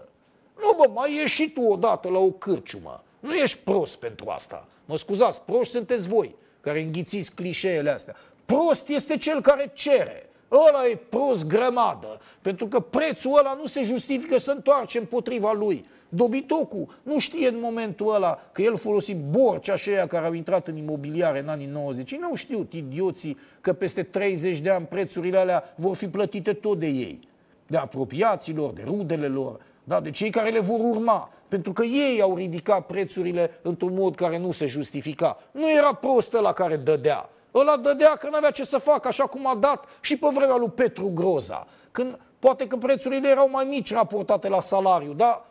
Nu, bă, mai ieși tu odată la o cârciumă. Nu ești prost pentru asta. Mă scuzați, proști sunteți voi care înghițiți clișeele astea. Prost este cel care cere. Ăla e prost grămadă, pentru că prețul ăla nu se justifică să întoarce împotriva lui. Dobitocu nu știe în momentul ăla că el folosi borci aceia care au intrat în imobiliare în anii 90. Nu nu știut, idioții, că peste 30 de ani prețurile alea vor fi plătite tot de ei. De apropiaților, de rudele lor, da? de cei care le vor urma. Pentru că ei au ridicat prețurile într-un mod care nu se justifica. Nu era prost la care dădea. Ăla dădea că nu avea ce să facă, așa cum a dat și pe vremea lui Petru Groza. Când Poate că prețurile erau mai mici raportate la salariu, dar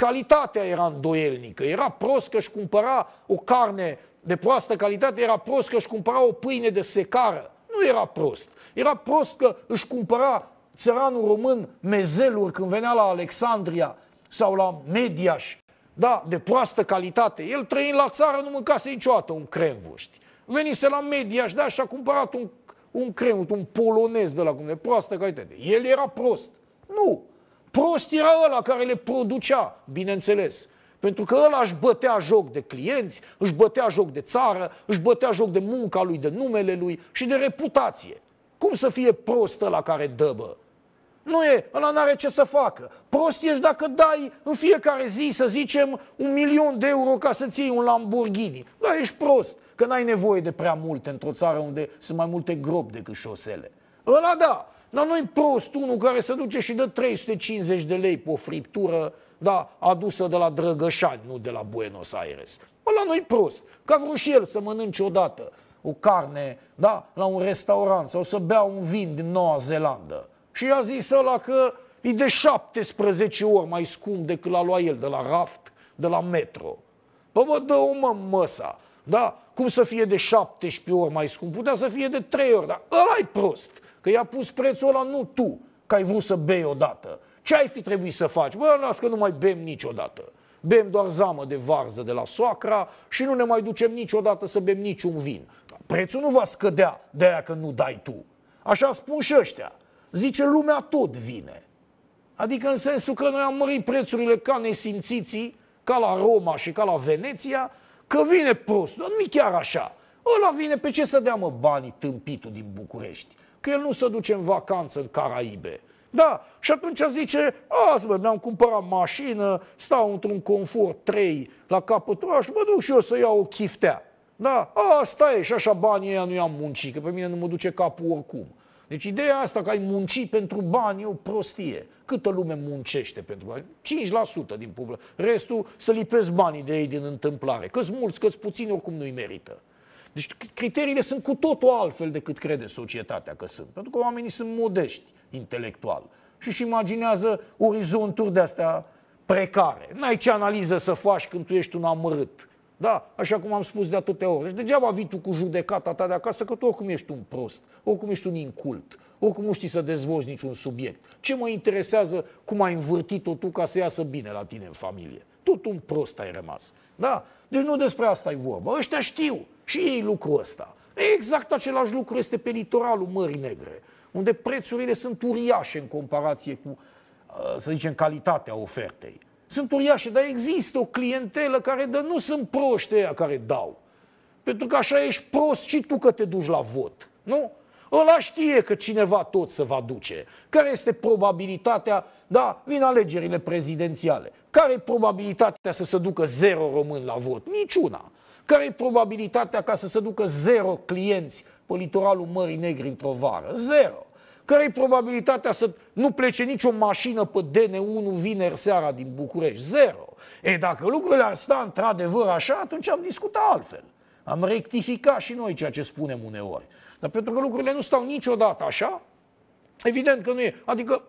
calitatea era îndoielnică, era prost că își cumpăra o carne de proastă calitate, era prost că își cumpăra o pâine de secară. Nu era prost. Era prost că își cumpăra țăranul român mezeluri când venea la Alexandria sau la Mediaș. Da, de proastă calitate. El trăind la țară nu mâncase niciodată un vă Venise la Mediaș, da, și a cumpărat un, un cremut, un polonez de la cum de proastă calitate. El era prost. Nu, Prost era ăla care le producea, bineînțeles. Pentru că ăla își bătea joc de clienți, își bătea joc de țară, își bătea joc de munca lui, de numele lui și de reputație. Cum să fie prost la care dă, bă? Nu e, ăla n-are ce să facă. Prost ești dacă dai în fiecare zi, să zicem, un milion de euro ca să ții un Lamborghini. Da, ești prost, că n-ai nevoie de prea multe într-o țară unde sunt mai multe gropi decât șosele. Ăla da, dar noi prost unul care se duce și dă 350 de lei pe o friptură da, adusă de la Drăgășani, nu de la Buenos Aires. Ăla nu-i prost, ca vrut și el să mănânce odată o carne da, la un restaurant sau să bea un vin din Noua Zeelandă. Și i-a zis ăla că e de 17 ori mai scump decât l-a luat el de la raft, de la metro. Bă, mă, dă o mă măsa, da? Cum să fie de 17 ori mai scump? Putea să fie de 3 ori, dar ăla i prost. Că i-a pus prețul ăla nu tu, că ai vrut să bei odată. Ce ai fi trebuit să faci? Bă, las că nu mai bem niciodată. Bem doar zamă de varză de la soacra și nu ne mai ducem niciodată să bem niciun vin. Prețul nu va scădea de aia că nu dai tu. Așa spun și ăștia. Zice, lumea tot vine. Adică în sensul că noi am mărit prețurile ca nesimțiții, ca la Roma și ca la Veneția, că vine prost. dar nu e chiar așa. Ăla vine pe ce să dea mă banii tâmpitul din București? că el nu se duce în vacanță în Caraibe. Da, și atunci zice, azi mă, ne am cumpărat mașină, stau într-un confort 3 la capătul oraș, mă duc și eu să iau o chiftea. Da, asta e și așa banii ăia nu i-am muncit, că pe mine nu mă duce capul oricum. Deci ideea asta că ai munci pentru bani e o prostie. Câtă lume muncește pentru bani? 5% din public. Restul să lipesc banii de ei din întâmplare. Câți mulți, câți puțini, oricum nu-i merită. Deci criteriile sunt cu totul altfel decât crede societatea că sunt. Pentru că oamenii sunt modești intelectual și își imaginează orizonturi de astea precare. N-ai ce analiză să faci când tu ești un amărât. Da, așa cum am spus de atâtea ori. Deci degeaba vii tu cu judecata ta de acasă, că tu oricum ești un prost, oricum ești un incult, oricum nu știi să dezvolți niciun subiect. Ce mă interesează cum ai învârtit-o tu ca să iasă bine la tine în familie? Tot un prost ai rămas. Da? Deci nu despre asta e vorba. Ăștia știu și ei lucrul ăsta. Exact același lucru este pe litoralul Mării Negre, unde prețurile sunt uriașe în comparație cu, uh, să zicem, calitatea ofertei. Sunt uriașe, dar există o clientelă care dă, nu sunt proști ăia care dau. Pentru că așa ești prost și tu că te duci la vot, nu? Ăla știe că cineva tot să va duce. Care este probabilitatea, da, vin alegerile prezidențiale. Care e probabilitatea să se ducă zero român la vot? Niciuna. Care e probabilitatea ca să se ducă zero clienți pe litoralul Mării Negri într-o vară? Zero. Care e probabilitatea să nu plece nicio mașină pe DN1 vineri seara din București? Zero. E, dacă lucrurile ar sta într-adevăr așa, atunci am discutat altfel. Am rectificat și noi ceea ce spunem uneori. Dar pentru că lucrurile nu stau niciodată așa, evident că nu e. Adică,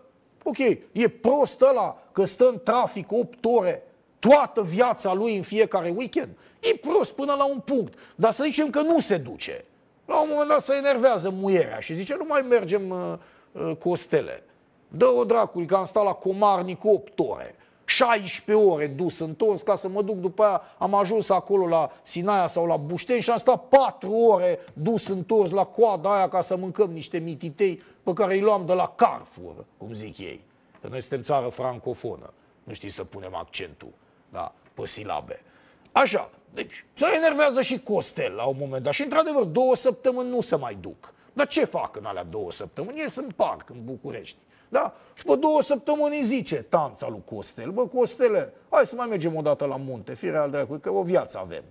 ok, e prost ăla că stă în trafic 8 ore toată viața lui în fiecare weekend. E prost până la un punct, dar să zicem că nu se duce. La un moment dat se enervează muierea și zice nu mai mergem uh, uh, cu ostele. Dă-o dracului că am stat la Comarnic 8 ore. 16 ore dus întors ca să mă duc după aia, am ajuns acolo la Sinaia sau la Bușteni și am stat 4 ore dus întors la coada aia ca să mâncăm niște mititei pe care îi luam de la Carrefour, cum zic ei. Că noi suntem țară francofonă, nu știi să punem accentul da, pe silabe. Așa, deci se enervează și Costel la un moment dat și într-adevăr două săptămâni nu se mai duc. Dar ce fac în alea două săptămâni? Ies în parc, în București. Da? Și pe două săptămâni îi zice tanța lui Costel, bă, Costele, hai să mai mergem o dată la munte, fire al dracului, că o viață avem.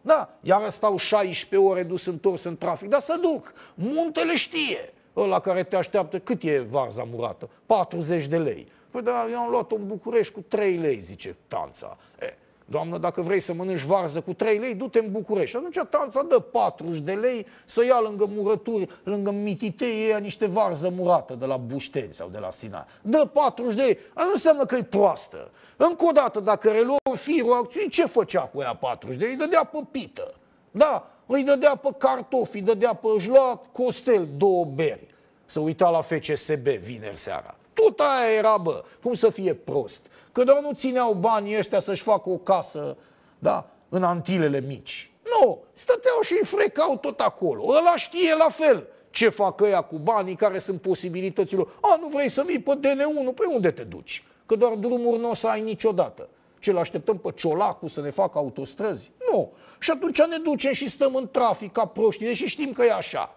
Da, iar stau 16 ore dus întors în trafic, dar să duc, muntele știe ăla care te așteaptă, cât e varza murată? 40 de lei. Păi da, eu am luat-o în București cu 3 lei, zice tanța. E, doamnă, dacă vrei să mănânci varză cu 3 lei, du-te în București. Atunci tanța dă 40 de lei să ia lângă murături, lângă mititei, ea niște varză murată de la Bușteni sau de la Sina. Dă 40 de lei. Asta nu înseamnă că e proastă. Încă o dată, dacă reluă firul acțiunii, ce făcea cu ea 40 de lei? Îi dădea pe pită. Da, îi dădea pe cartofi, îi dădea pe... își lua Costel două beri. Să uita la FCSB vineri seara. Tot aia era, bă. Cum să fie prost? Că doar nu țineau banii ăștia să-și facă o casă, da, în antilele mici. Nu, stăteau și îi frecau tot acolo. Ăla știe la fel ce fac ăia cu banii, care sunt posibilitățile. A, nu vrei să vii pe DN1? pe păi unde te duci? Că doar drumuri nu o să ai niciodată. Ce, l așteptăm pe Ciolacu să ne facă autostrăzi? Nu. Și atunci ne ducem și stăm în trafic ca proști, deși știm că e așa.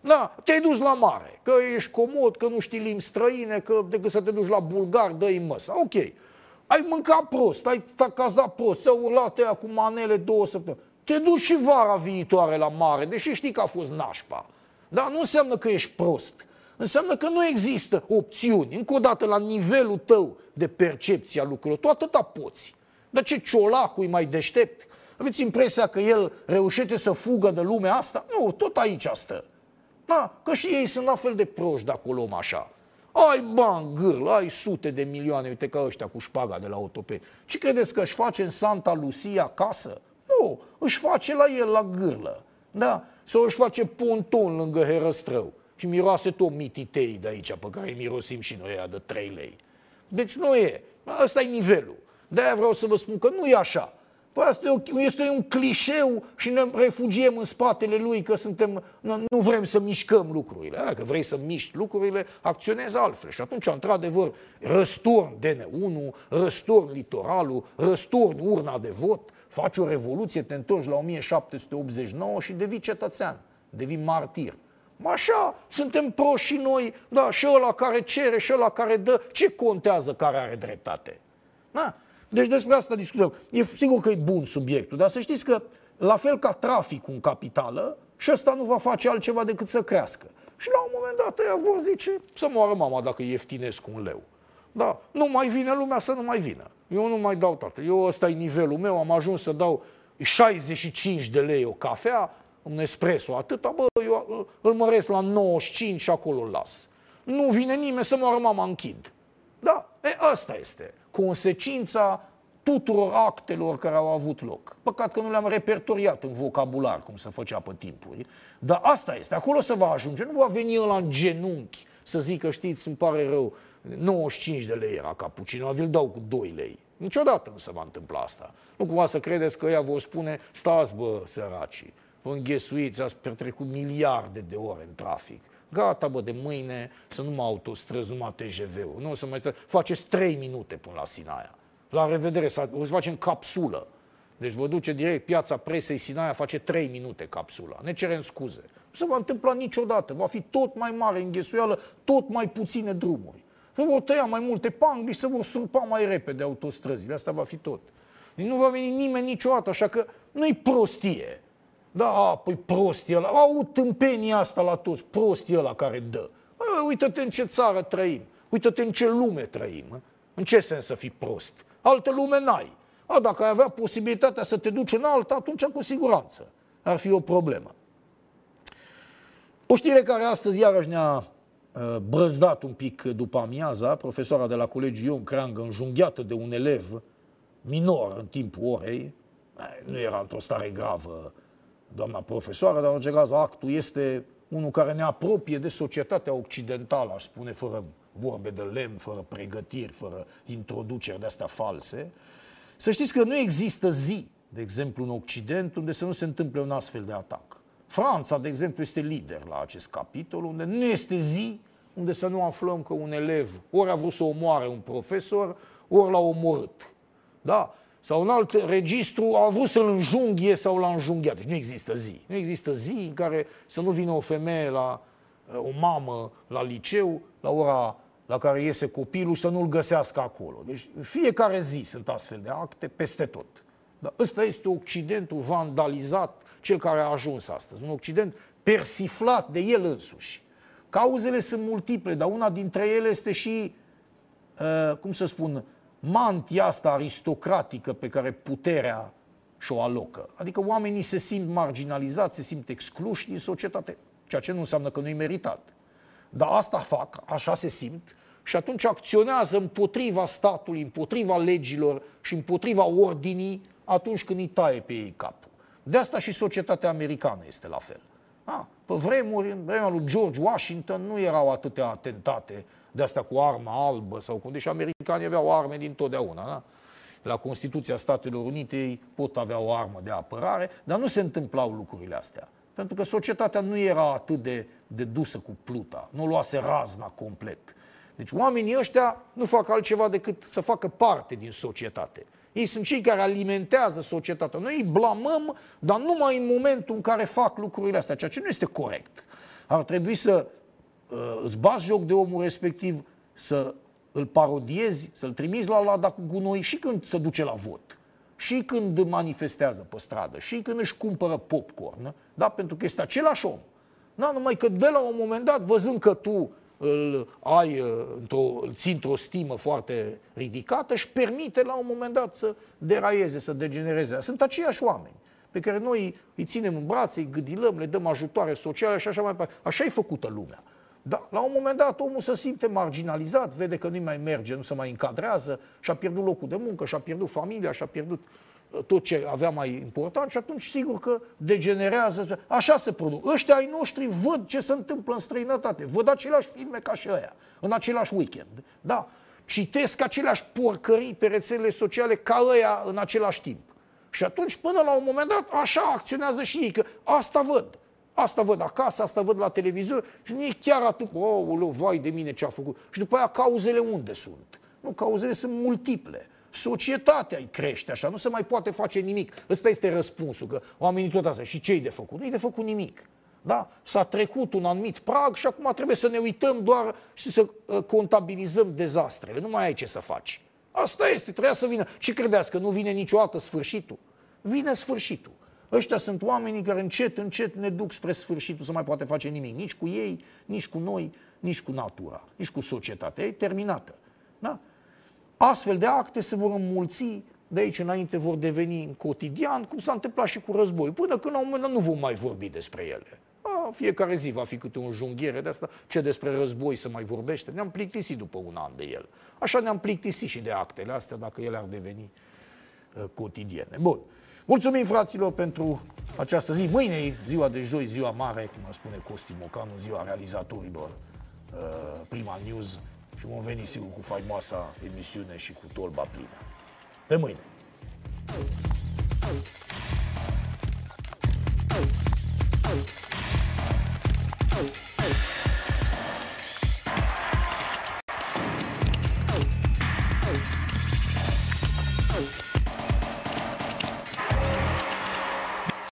Da, te-ai dus la mare, că ești comod, că nu știi limbi străine, că decât să te duci la bulgar, dă-i măsa. Ok. Ai mâncat prost, ai cazat prost, ți-au urlat aia cu manele două săptămâni. Te duci și vara viitoare la mare, deși știi că a fost nașpa. Dar nu înseamnă că ești prost. Înseamnă că nu există opțiuni. Încă o dată, la nivelul tău de percepție a lucrurilor, tu atâta poți. Dar ce ciolacul e mai deștept? Aveți impresia că el reușește să fugă de lumea asta? Nu, tot aici stă. Da, că și ei sunt la fel de proști dacă acolo, om așa. Ai bani, gârl, ai sute de milioane, uite ca ăștia cu șpaga de la autope. Ce credeți că își face în Santa Lucia acasă? Nu, își face la el la gârlă. Da? Sau își face ponton lângă herăstrău. Și miroase tot mititei de aici, pe care îi mirosim și noi de 3 lei. Deci nu e. asta e nivelul. De-aia vreau să vă spun că nu e așa. Păi asta este un clișeu și ne refugiem în spatele lui că suntem, nu vrem să mișcăm lucrurile. Dacă vrei să miști lucrurile, acționezi altfel. Și atunci, într-adevăr, răsturn DN1, răsturn litoralul, răsturn urna de vot, faci o revoluție, te întorci la 1789 și devii cetățean, devii martir. Așa, suntem proști și noi, da, și ăla care cere, și ăla care dă, ce contează care are dreptate? Da? Deci despre asta discutăm. E sigur că e bun subiectul, dar să știți că la fel ca traficul în capitală, și ăsta nu va face altceva decât să crească. Și la un moment dat ea vor zice să moară mama dacă ieftinesc un leu. Da, nu mai vine lumea să nu mai vină. Eu nu mai dau toată. Eu ăsta e nivelul meu, am ajuns să dau 65 de lei o cafea, un espresso, atâta, bă, eu îl măresc la 95 și acolo îl las. Nu vine nimeni să moară mama închid. Da, e, asta este consecința tuturor actelor care au avut loc. Păcat că nu le-am repertoriat în vocabular, cum se făcea pe timpuri, dar asta este, acolo se va ajunge, nu va veni la în genunchi să zică, știți, îmi pare rău, 95 de lei era capucino, vi-l dau cu 2 lei. Niciodată nu se va întâmpla asta. Nu cumva să credeți că ea vă spune, stați bă, săracii, vă înghesuiți, ați petrecut miliarde de ore în trafic Gata, bă, de mâine să nu mă autostrăzi, numai TGV-ul. Nu să mai stă... Faceți trei minute până la Sinaia. La revedere, o să facem capsulă. Deci vă duce direct piața presei Sinaia, face trei minute capsula. Ne cerem scuze. Nu se va întâmpla niciodată. Va fi tot mai mare înghesuială, tot mai puține drumuri. Vă vor tăia mai multe pangli, să vor surpa mai repede autostrăzile. Asta va fi tot. Deci nu va veni nimeni niciodată, așa că nu-i prostie. Da, a, păi prost e ăla. Au tâmpenia asta la toți, prost e ăla care dă. uită-te în ce țară trăim, uită-te în ce lume trăim. În ce sens să fii prost? Altă lume n-ai. A, dacă ai avea posibilitatea să te duci în alta, atunci cu siguranță ar fi o problemă. O știre care astăzi iarăși ne-a uh, brăzdat un pic după amiaza, profesoara de la colegiul Ion Creangă, înjunghiată de un elev minor în timpul orei, nu era într-o stare gravă doamna profesoară, dar în orice caz actul este unul care ne apropie de societatea occidentală, aș spune, fără vorbe de lemn, fără pregătiri, fără introduceri de-astea false. Să știți că nu există zi, de exemplu, în Occident, unde să nu se întâmple un astfel de atac. Franța, de exemplu, este lider la acest capitol, unde nu este zi unde să nu aflăm că un elev ori a vrut să omoare un profesor, ori l-a omorât. Da? sau un alt registru a vrut să-l înjunghie sau l-a înjunghiat. Deci nu există zi. Nu există zi în care să nu vină o femeie la uh, o mamă la liceu, la ora la care iese copilul, să nu-l găsească acolo. Deci fiecare zi sunt astfel de acte peste tot. Dar ăsta este Occidentul vandalizat, cel care a ajuns astăzi. Un Occident persiflat de el însuși. Cauzele sunt multiple, dar una dintre ele este și, uh, cum să spun, mantia asta aristocratică pe care puterea și-o alocă. Adică oamenii se simt marginalizați, se simt excluși din societate, ceea ce nu înseamnă că nu-i meritat. Dar asta fac, așa se simt și atunci acționează împotriva statului, împotriva legilor și împotriva ordinii atunci când îi taie pe ei capul. De asta și societatea americană este la fel. A, ah, pe vremuri, în vremea lui George Washington, nu erau atâtea atentate de asta cu armă albă sau cum. Deci americanii aveau arme dintotdeauna, da? La Constituția Statelor Unite ei pot avea o armă de apărare, dar nu se întâmplau lucrurile astea. Pentru că societatea nu era atât de, de dusă cu pluta, nu luase razna complet. Deci oamenii ăștia nu fac altceva decât să facă parte din societate. Ei sunt cei care alimentează societatea. Noi îi blamăm, dar numai în momentul în care fac lucrurile astea, ceea ce nu este corect. Ar trebui să Uh, îți bați joc de omul respectiv, să îl parodiezi, să-l trimiți la lada cu gunoi și când se duce la vot, și când manifestează pe stradă, și când își cumpără popcorn, da? pentru că este același om. Da, numai că de la un moment dat, văzând că tu îl ai uh, într-o, îl ții într-o stimă foarte ridicată și permite la un moment dat să deraieze, să degenereze. Sunt aceiași oameni pe care noi îi ținem în brațe, îi gâdilăm, le dăm ajutoare sociale și așa mai departe. Așa e făcută lumea. Da, la un moment dat omul se simte marginalizat, vede că nu mai merge, nu se mai încadrează, și-a pierdut locul de muncă, și-a pierdut familia, și-a pierdut uh, tot ce avea mai important și atunci sigur că degenerează. Așa se produc. Ăștia ai noștri văd ce se întâmplă în străinătate, văd aceleași filme ca și aia, în același weekend. Da, citesc aceleași porcării pe rețelele sociale ca aia în același timp. Și atunci, până la un moment dat, așa acționează și ei, că asta văd. Asta văd acasă, asta văd la televizor și nu e chiar atât. Oh, vai de mine ce a făcut. Și după aia cauzele unde sunt? Nu, cauzele sunt multiple. Societatea îi crește așa, nu se mai poate face nimic. Ăsta este răspunsul, că oamenii tot asta. Și ce de făcut? Nu-i de făcut nimic. Da? S-a trecut un anumit prag și acum trebuie să ne uităm doar și să ă, contabilizăm dezastrele. Nu mai ai ce să faci. Asta este, trebuia să vină. Ce credeți că nu vine niciodată sfârșitul? Vine sfârșitul. Ăștia sunt oamenii care încet, încet ne duc spre sfârșitul, să mai poate face nimic. Nici cu ei, nici cu noi, nici cu natura, nici cu societatea. E terminată. Da? Astfel de acte se vor înmulți de aici înainte vor deveni în cotidian, cum s-a întâmplat și cu război, până când la un moment dat nu vom mai vorbi despre ele. A, fiecare zi va fi câte un junghiere de asta, ce despre război să mai vorbește. Ne-am plictisit după un an de el. Așa ne-am plictisit și de actele astea, dacă ele ar deveni uh, cotidiene. Bun. Uh, Mulțumim, fraților, pentru această zi. Mâine ziua de joi, ziua mare, cum a spune Costi Mocanu, ziua realizatorilor uh, Prima News și vom veni sigur cu faimoasa emisiune și cu tolba plină. Pe mâine! Oh, oh, oh, oh.